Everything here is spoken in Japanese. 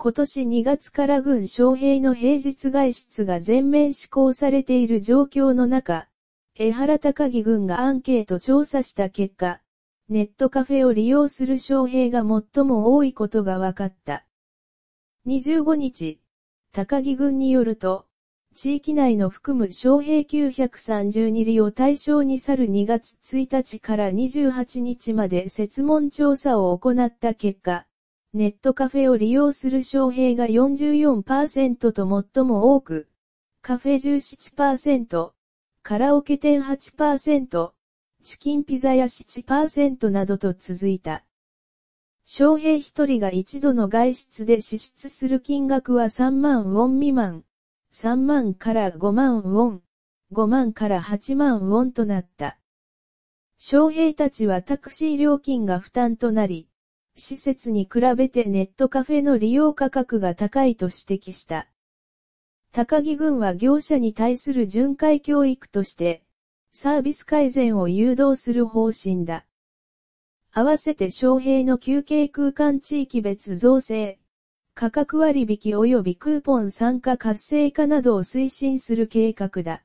今年2月から軍将兵の平日外出が全面施行されている状況の中、江原高木軍がアンケート調査した結果、ネットカフェを利用する将兵が最も多いことが分かった。25日、高木軍によると、地域内の含む将兵932里を対象に去る2月1日から28日まで設問調査を行った結果、ネットカフェを利用する商平が44%と最も多く、カフェ17%、カラオケ店8%、チキンピザ屋7%などと続いた。翔平一人が一度の外出で支出する金額は3万ウォン未満、3万から5万ウォン、5万から8万ウォンとなった。翔平たちはタクシー料金が負担となり、施設に比べてネットカフェの利用価格が高いと指摘した。高木軍は業者に対する巡回教育として、サービス改善を誘導する方針だ。合わせて商兵の休憩空間地域別造成、価格割引及びクーポン参加活性化などを推進する計画だ。